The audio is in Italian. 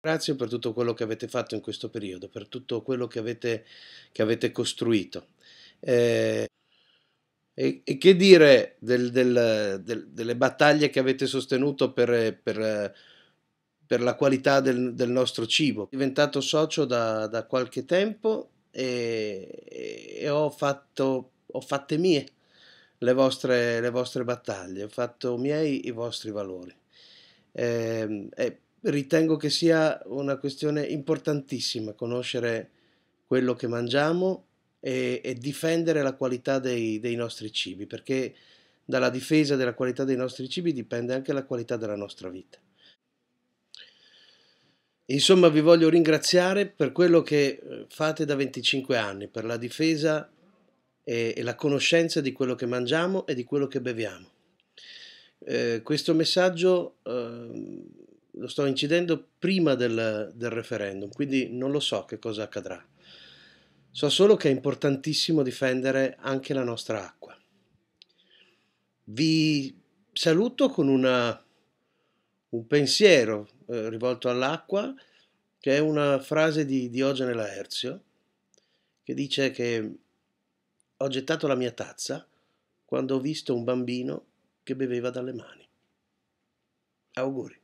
Grazie per tutto quello che avete fatto in questo periodo, per tutto quello che avete, che avete costruito. Eh, e, e, che dire del, del, del, delle battaglie che avete sostenuto per, per, per la qualità del, nostro cibo? Sono diventato socio da, da qualche tempo e, e ho, fatto, ho fatte mie le vostre, le vostre battaglie, ho fatto miei i vostri valori. Eh, eh, ritengo che sia una questione importantissima conoscere quello che mangiamo e, e difendere la qualità dei, dei, nostri cibi, perché dalla difesa della qualità dei nostri cibi dipende anche la qualità della nostra vita. Insomma, vi voglio ringraziare per quello che eh, fate da 25 anni, per la difesa e, e la conoscenza di quello che mangiamo e di quello che beviamo. Eh, questo messaggio eh, lo sto incidendo prima del, del referendum, quindi non lo so che cosa accadrà. So solo che è importantissimo difendere anche la nostra acqua. Vi saluto con una, un pensiero eh, rivolto all'acqua, che è una frase di Diogene Laerzio, che dice che ho gettato la mia tazza quando ho visto un bambino che beveva dalle mani. Auguri.